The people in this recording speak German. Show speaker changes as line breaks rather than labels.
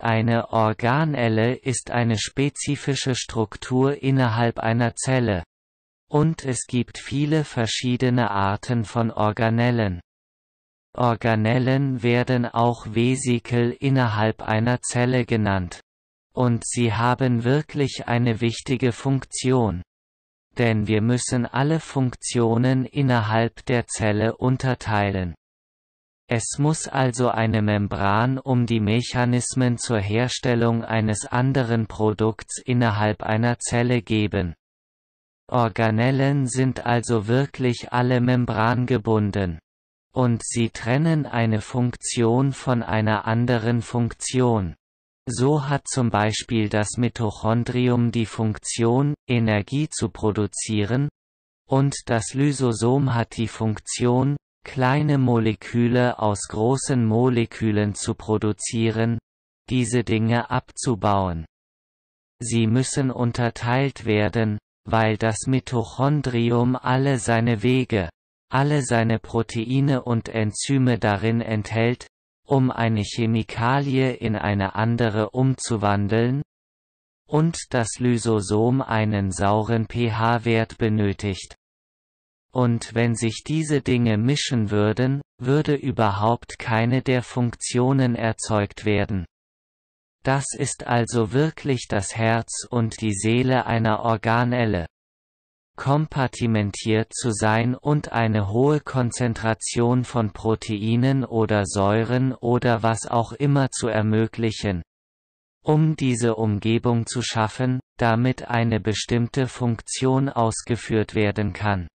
Eine Organelle ist eine spezifische Struktur innerhalb einer Zelle. Und es gibt viele verschiedene Arten von Organellen. Organellen werden auch Vesikel innerhalb einer Zelle genannt. Und sie haben wirklich eine wichtige Funktion. Denn wir müssen alle Funktionen innerhalb der Zelle unterteilen. Es muss also eine Membran um die Mechanismen zur Herstellung eines anderen Produkts innerhalb einer Zelle geben. Organellen sind also wirklich alle membrangebunden. Und sie trennen eine Funktion von einer anderen Funktion. So hat zum Beispiel das Mitochondrium die Funktion, Energie zu produzieren, und das Lysosom hat die Funktion, kleine Moleküle aus großen Molekülen zu produzieren, diese Dinge abzubauen. Sie müssen unterteilt werden, weil das Mitochondrium alle seine Wege, alle seine Proteine und Enzyme darin enthält, um eine Chemikalie in eine andere umzuwandeln, und das Lysosom einen sauren pH-Wert benötigt, und wenn sich diese Dinge mischen würden, würde überhaupt keine der Funktionen erzeugt werden. Das ist also wirklich das Herz und die Seele einer Organelle. Kompartimentiert zu sein und eine hohe Konzentration von Proteinen oder Säuren oder was auch immer zu ermöglichen, um diese Umgebung zu schaffen, damit eine bestimmte Funktion ausgeführt werden kann.